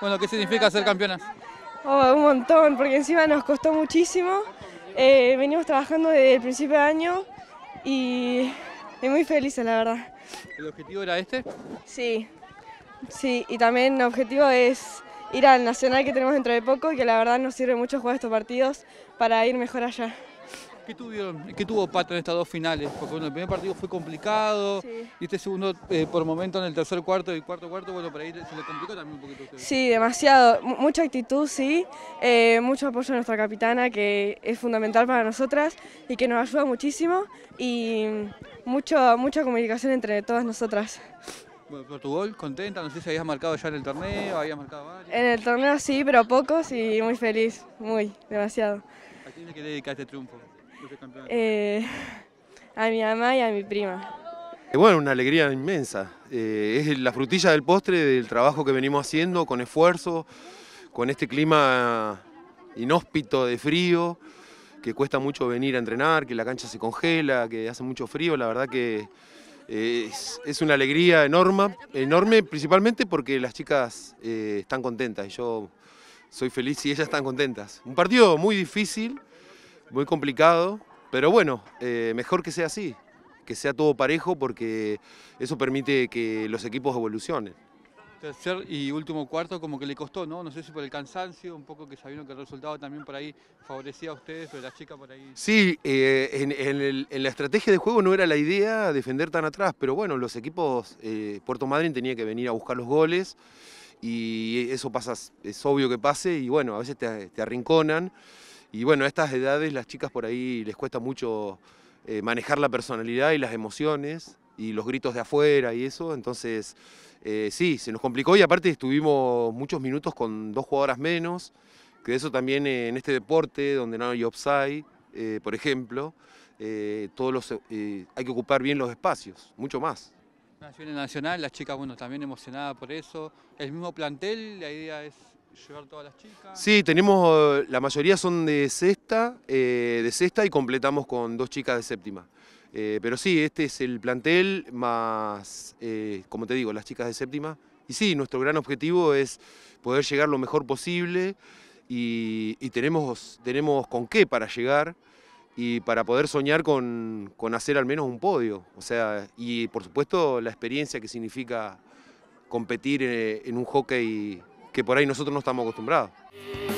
Bueno, ¿qué significa ser campeonas? Oh, un montón, porque encima nos costó muchísimo. Eh, venimos trabajando desde el principio de año y estoy muy feliz, la verdad. ¿El objetivo era este? Sí, sí, y también el objetivo es ir al Nacional que tenemos dentro de poco y que la verdad nos sirve mucho jugar estos partidos para ir mejor allá. ¿Qué, tuvieron, ¿Qué tuvo Pato en estas dos finales? Porque el primer partido fue complicado y este segundo eh, por momento en el tercer cuarto y cuarto cuarto, bueno, por ahí se le complicó también un poquito Sí, demasiado. mucha actitud, sí. Eh, mucho apoyo a nuestra capitana, que es fundamental para nosotras y que nos ayuda muchísimo. Y mucho, mucha comunicación entre todas nosotras. Bueno, por tu gol, contenta, no sé si habías marcado ya en el torneo, habías marcado varios. En el torneo sí, pero pocos y muy feliz, muy, demasiado. ¿A quién le este triunfo? Eh, a mi mamá y a mi prima. Eh, bueno, una alegría inmensa. Eh, es la frutilla del postre del trabajo que venimos haciendo con esfuerzo, con este clima inhóspito de frío, que cuesta mucho venir a entrenar, que la cancha se congela, que hace mucho frío. La verdad que es, una alegría enorme, enorme principalmente porque las chicas están contentas y yo soy feliz y ellas están contentas. Un partido muy difícil muy complicado, pero bueno, eh, mejor que sea así, que sea todo parejo porque eso permite que los equipos evolucionen. Tercer y último cuarto como que le costó, ¿no? No sé si por el cansancio, un poco que sabiendo que el resultado también por ahí favorecía a ustedes, pero la chica por ahí... Sí, eh, en, en, la estrategia de juego no era la idea defender tan atrás, pero bueno, los equipos, eh, Puerto Madryn tenía que venir a buscar los goles y eso pasa, es obvio que pase y bueno, a veces te, te arrinconan. Y bueno, a estas edades las chicas por ahí les cuesta mucho eh, manejar la personalidad y las emociones y los gritos de afuera y eso, entonces eh, sí, se nos complicó y aparte estuvimos muchos minutos con dos jugadoras menos, que eso también eh, en este deporte donde no hay offside, por ejemplo, todos los, hay que ocupar bien los espacios, mucho más. Nacional, las chicas bueno, también emocionadas por eso, el mismo plantel, la idea es llevar todas las chicas? Sí, tenemos, la mayoría son de sexta, eh, de sexta y completamos con dos chicas de séptima. Eh, pero sí, este es el plantel más, eh, como te digo, las chicas de séptima. Y sí, nuestro gran objetivo es poder llegar lo mejor posible y, tenemos, tenemos con qué para llegar y para poder soñar con, con hacer al menos un podio. O sea, y por supuesto la experiencia que significa competir en un hockey que por ahí nosotros no estamos acostumbrados.